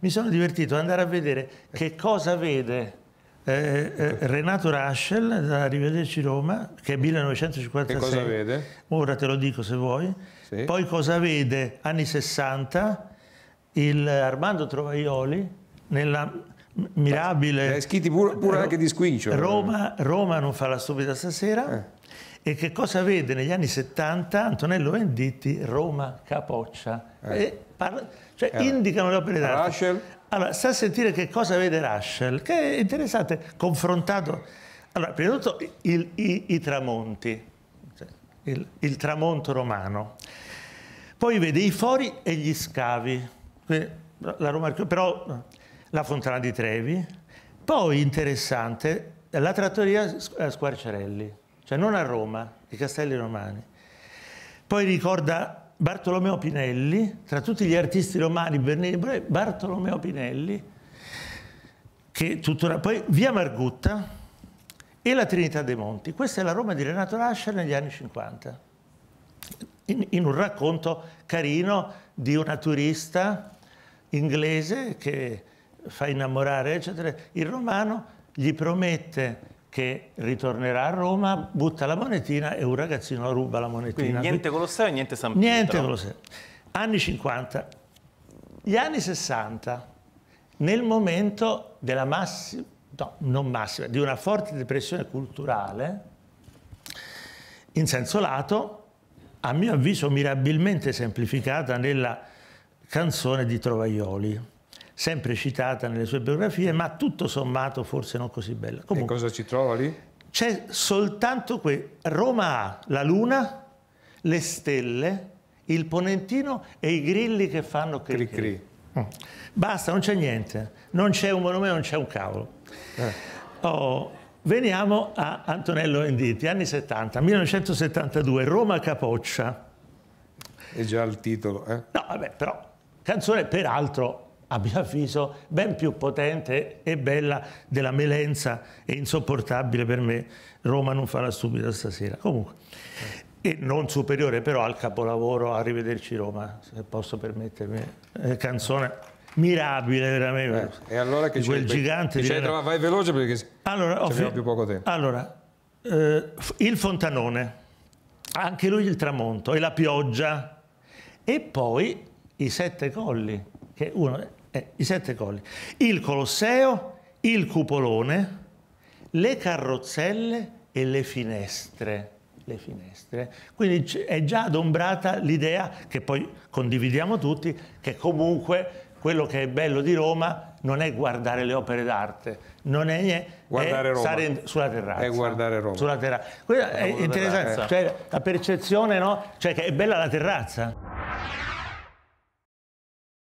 mi sono divertito ad andare a vedere che cosa vede eh, eh Renato Raschel da Rivederci Roma, che è 1956. Che cosa vede? Ora te lo dico se vuoi. Sì. Poi cosa vede anni 60 il Armando Trovaioli nella mirabile. Hai eh, scritti pure, pure anche di squincio. Eh. Roma, Roma, non fa la stupida stasera. Eh. E che cosa vede negli anni 70 Antonello Venditti, Roma capoccia? Eh. Parla, cioè, eh. indicano le opere d'arte. Raschel. Allora, sta a sentire che cosa vede Raschel, che è interessante, confrontato. Allora, prima di tutto il, i, i, tramonti, cioè, il, il tramonto romano. Poi vede i fori e gli scavi. la Roma, però la Fontana di Trevi, poi interessante la trattoria a eh, Squarciarelli, cioè non a Roma, i Castelli Romani. Poi ricorda Bartolomeo Pinelli, tra tutti gli artisti romani, Bernini, Bartolomeo Pinelli, che tuttora... Poi via Margutta e la Trinità dei Monti. Questa è la Roma di Renato Lascia negli anni 50, in, in un racconto carino di una turista inglese che fa innamorare, eccetera, il romano gli promette che ritornerà a Roma, butta la monetina e un ragazzino ruba la monetina. Quindi niente Colosseo e niente San Pietro. Niente Colosseo. Anni 50. Gli anni 60, nel momento della massima, no, non massima, di una forte depressione culturale, in senso lato, a mio avviso mirabilmente semplificata nella canzone di Trovaioli sempre citata nelle sue biografie, ma tutto sommato forse non così bella. Comunque, e cosa ci trova lì? C'è soltanto qui. Roma ha la luna, le stelle, il ponentino e i grilli che fanno cri cri. Mm. Basta, non c'è niente. Non c'è un monumento, non c'è un cavolo. Eh. Oh, veniamo a Antonello Venditti, anni 70, 1972, Roma Capoccia. È già il titolo, eh? No, vabbè, però, canzone peraltro a mio avviso, ben più potente e bella della melenza e insopportabile per me. Roma non fa la stupida stasera. Comunque, e non superiore però al capolavoro Arrivederci Roma, se posso permettermi, eh, canzone mirabile veramente. Eh, e allora che quel gigante di cioè, vai veloce perché allora, abbiamo più poco tempo. Allora, eh, il Fontanone, anche lui il tramonto e la pioggia e poi i sette colli, che uno eh, I sette colli. Il Colosseo, il cupolone, le carrozzelle e le finestre. Le finestre. Quindi è già adombrata l'idea, che poi condividiamo tutti, che comunque quello che è bello di Roma non è guardare le opere d'arte, non è niente, stare in, sulla terrazza. È guardare Roma. Sulla terrazza. Quella è interessante, cioè, la percezione, no? Cioè che è bella la terrazza.